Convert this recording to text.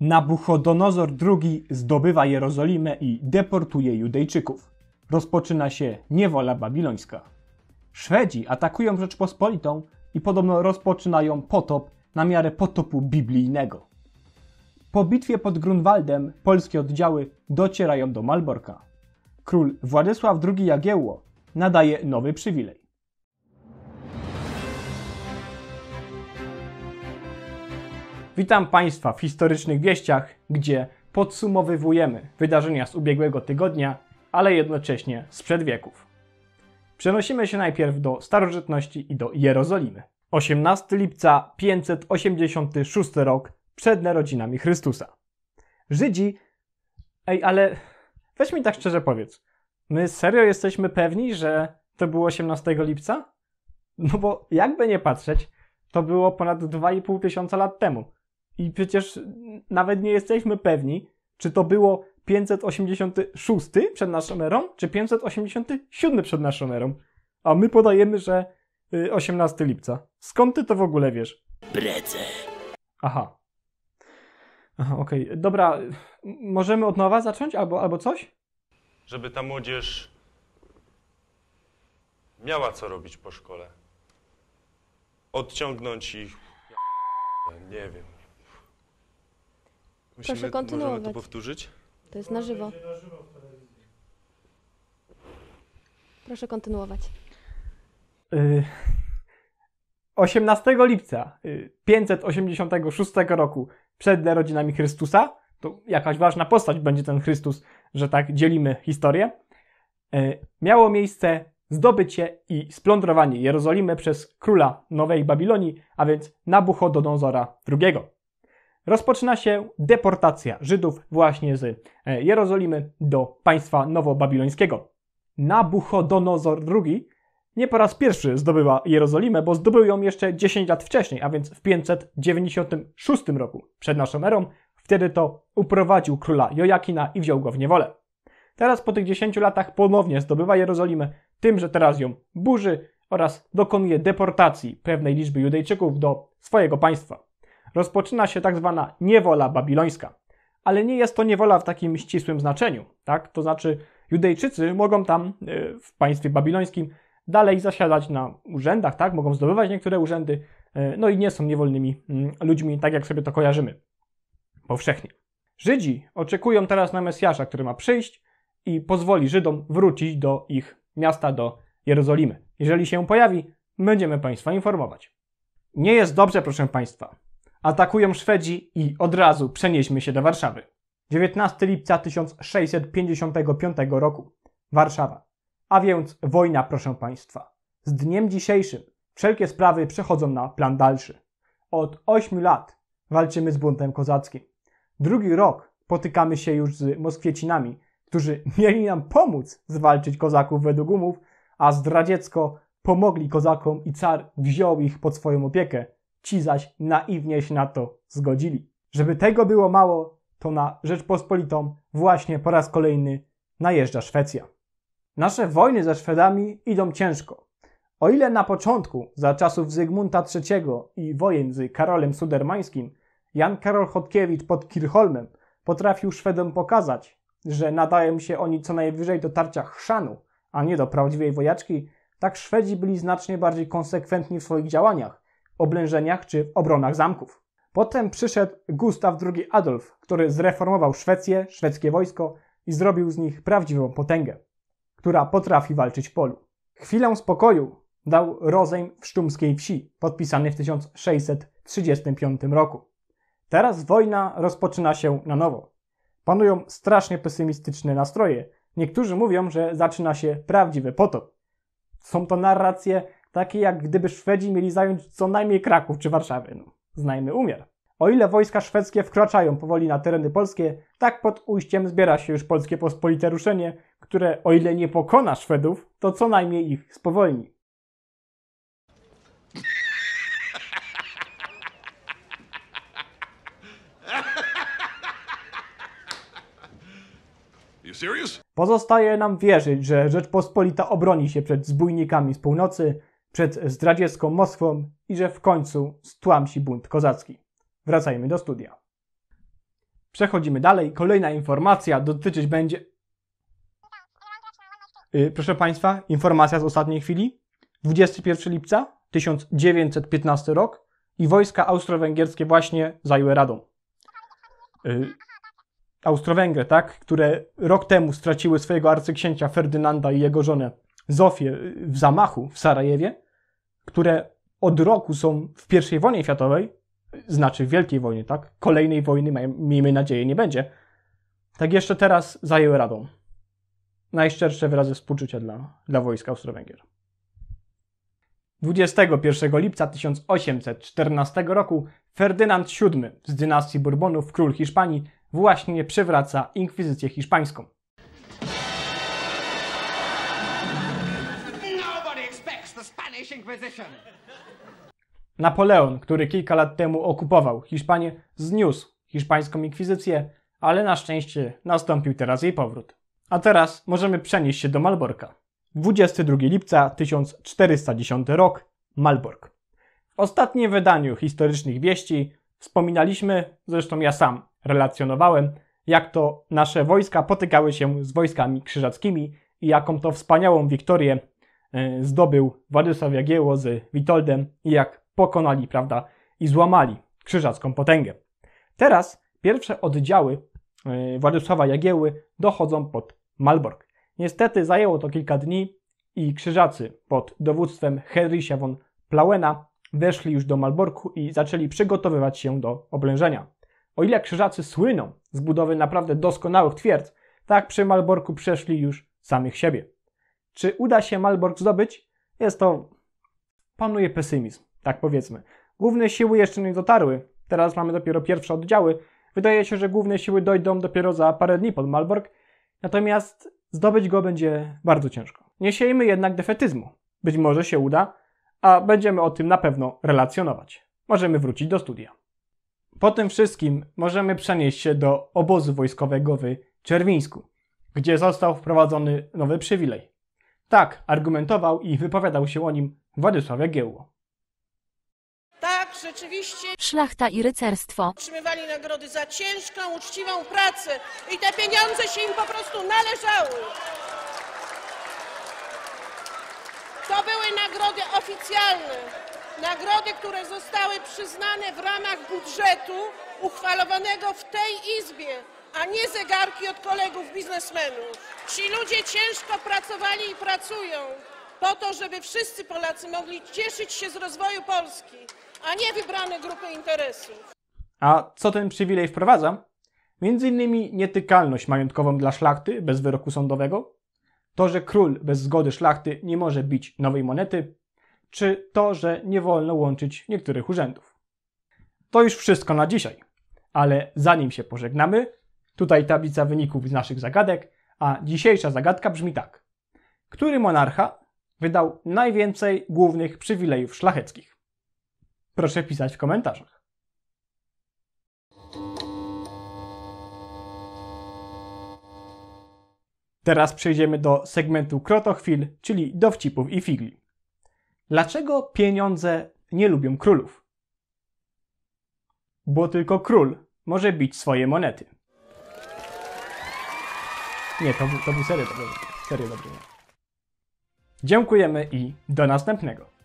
Nabuchodonozor II zdobywa Jerozolimę i deportuje Judejczyków. Rozpoczyna się niewola babilońska. Szwedzi atakują Rzeczpospolitą i podobno rozpoczynają potop na miarę potopu biblijnego. Po bitwie pod Grunwaldem polskie oddziały docierają do Malborka. Król Władysław II Jagiełło nadaje nowy przywilej. Witam Państwa w historycznych wieściach, gdzie podsumowywujemy wydarzenia z ubiegłego tygodnia, ale jednocześnie sprzed wieków. Przenosimy się najpierw do starożytności i do Jerozolimy. 18 lipca 586 rok przed narodzinami Chrystusa. Żydzi. Ej, ale weź mi tak szczerze powiedz. My serio jesteśmy pewni, że to było 18 lipca? No bo jakby nie patrzeć, to było ponad 2,5 tysiąca lat temu. I przecież nawet nie jesteśmy pewni, czy to było 586 przed naszą erą, czy 587 przed naszą erą. A my podajemy, że 18 y, lipca. Skąd ty to w ogóle wiesz? Brece. Aha. Aha, okej. Okay. Dobra, możemy od nowa zacząć albo, albo coś? Żeby ta młodzież miała co robić po szkole. Odciągnąć ich. Ja, nie wiem. Musimy, Proszę kontynuować. Możemy to powtórzyć? To jest na żywo. Proszę kontynuować. 18 y, lipca 586 y, roku przed narodzinami Chrystusa, to jakaś ważna postać będzie ten Chrystus, że tak dzielimy historię, y, miało miejsce zdobycie i splądrowanie Jerozolimy przez króla Nowej Babilonii, a więc Nabuchodonozora II. Rozpoczyna się deportacja Żydów właśnie z e, Jerozolimy do państwa nowobabilońskiego. Nabuchodonozor II nie po raz pierwszy zdobywa Jerozolimę, bo zdobył ją jeszcze 10 lat wcześniej, a więc w 596 roku przed naszą erą. Wtedy to uprowadził króla Jojakina i wziął go w niewolę. Teraz po tych 10 latach ponownie zdobywa Jerozolimę, tym, że teraz ją burzy oraz dokonuje deportacji pewnej liczby Judejczyków do swojego państwa rozpoczyna się tak zwana niewola babilońska. Ale nie jest to niewola w takim ścisłym znaczeniu, tak? To znaczy Judejczycy mogą tam e, w państwie babilońskim dalej zasiadać na urzędach, tak? Mogą zdobywać niektóre urzędy, e, no i nie są niewolnymi mm, ludźmi, tak jak sobie to kojarzymy powszechnie. Żydzi oczekują teraz na Mesjasza, który ma przyjść i pozwoli Żydom wrócić do ich miasta, do Jerozolimy. Jeżeli się pojawi, będziemy Państwa informować. Nie jest dobrze, proszę Państwa, Atakują Szwedzi i od razu przenieśmy się do Warszawy. 19 lipca 1655 roku. Warszawa. A więc wojna, proszę Państwa. Z dniem dzisiejszym wszelkie sprawy przechodzą na plan dalszy. Od 8 lat walczymy z buntem kozackim. Drugi rok potykamy się już z Moskwiecinami, którzy mieli nam pomóc zwalczyć kozaków według umów, a zdradziecko pomogli kozakom i car wziął ich pod swoją opiekę ci zaś naiwnie się na to zgodzili. Żeby tego było mało, to na Rzeczpospolitą właśnie po raz kolejny najeżdża Szwecja. Nasze wojny ze Szwedami idą ciężko. O ile na początku, za czasów Zygmunta III i wojen z Karolem Sudermańskim, Jan Karol Chodkiewicz pod Kirchholmem potrafił Szwedom pokazać, że nadają się oni co najwyżej do tarcia chrzanu, a nie do prawdziwej wojaczki, tak Szwedzi byli znacznie bardziej konsekwentni w swoich działaniach oblężeniach czy obronach zamków. Potem przyszedł Gustaw II Adolf, który zreformował Szwecję, szwedzkie wojsko i zrobił z nich prawdziwą potęgę, która potrafi walczyć w polu. Chwilę spokoju dał rozejm w sztumskiej wsi, podpisany w 1635 roku. Teraz wojna rozpoczyna się na nowo. Panują strasznie pesymistyczne nastroje. Niektórzy mówią, że zaczyna się prawdziwy potop. Są to narracje takie jak gdyby Szwedzi mieli zająć co najmniej Kraków czy Warszawy. No, znajmy umiar. O ile wojska szwedzkie wkraczają powoli na tereny polskie, tak pod ujściem zbiera się już polskie pospolite ruszenie, które o ile nie pokona Szwedów, to co najmniej ich spowolni. Pozostaje nam wierzyć, że Rzeczpospolita obroni się przed zbójnikami z północy, przed zdradziecką Moskwą i że w końcu stłamsi bunt kozacki. Wracajmy do studia. Przechodzimy dalej. Kolejna informacja dotyczyć będzie. Yy, proszę Państwa, informacja z ostatniej chwili. 21 lipca 1915 rok i wojska austro-węgierskie właśnie zajęły Radom. Yy, Austro-Węgry, tak, które rok temu straciły swojego arcyksięcia Ferdynanda i jego żonę Zofię w zamachu w Sarajewie, które od roku są w pierwszej wojnie światowej, znaczy w Wielkiej Wojnie, tak? Kolejnej wojny, miejmy nadzieję, nie będzie. Tak jeszcze teraz zajęły radą. Najszczersze wyrazy współczucia dla, dla wojska Austro-Węgier. 21 lipca 1814 roku Ferdynand VII z dynastii Bourbonów, król Hiszpanii, właśnie przywraca inkwizycję hiszpańską. Napoleon, który kilka lat temu okupował Hiszpanię, zniósł hiszpańską inkwizycję, ale na szczęście nastąpił teraz jej powrót. A teraz możemy przenieść się do Malborka. 22 lipca 1410 rok, Malbork. W ostatnim wydaniu historycznych wieści wspominaliśmy, zresztą ja sam relacjonowałem, jak to nasze wojska potykały się z wojskami krzyżackimi i jaką to wspaniałą wiktorię E, zdobył Władysław Jagiełło z Witoldem i jak pokonali, prawda, i złamali krzyżacką potęgę. Teraz pierwsze oddziały e, Władysława Jagiełły dochodzą pod Malbork. Niestety zajęło to kilka dni i krzyżacy pod dowództwem Henrysia von Plauena weszli już do Malborku i zaczęli przygotowywać się do oblężenia. O ile krzyżacy słyną z budowy naprawdę doskonałych twierdz, tak przy Malborku przeszli już samych siebie. Czy uda się Malbork zdobyć? Jest to... panuje pesymizm, tak powiedzmy. Główne siły jeszcze nie dotarły, teraz mamy dopiero pierwsze oddziały. Wydaje się, że główne siły dojdą dopiero za parę dni pod Malbork, natomiast zdobyć go będzie bardzo ciężko. Nie siejmy jednak defetyzmu. Być może się uda, a będziemy o tym na pewno relacjonować. Możemy wrócić do studia. Po tym wszystkim możemy przenieść się do obozu wojskowego w Czerwińsku, gdzie został wprowadzony nowy przywilej tak argumentował i wypowiadał się o nim Władysław Jagiełło. Tak, rzeczywiście. Szlachta i rycerstwo. Otrzymywali nagrody za ciężką, uczciwą pracę i te pieniądze się im po prostu należały. To były nagrody oficjalne, nagrody, które zostały przyznane w ramach budżetu uchwalonego w tej Izbie a nie zegarki od kolegów biznesmenów. Ci ludzie ciężko pracowali i pracują po to, żeby wszyscy Polacy mogli cieszyć się z rozwoju Polski, a nie wybrane grupy interesów. A co ten przywilej wprowadza? Między innymi nietykalność majątkową dla szlachty bez wyroku sądowego, to, że król bez zgody szlachty nie może bić nowej monety, czy to, że nie wolno łączyć niektórych urzędów. To już wszystko na dzisiaj, ale zanim się pożegnamy, Tutaj tablica wyników z naszych zagadek, a dzisiejsza zagadka brzmi tak. Który monarcha wydał najwięcej głównych przywilejów szlacheckich? Proszę pisać w komentarzach. Teraz przejdziemy do segmentu krotochwil, czyli dowcipów i figli. Dlaczego pieniądze nie lubią królów? Bo tylko król może bić swoje monety. Nie, to, to był serio dobry. Serio dobry. Dziękujemy i do następnego.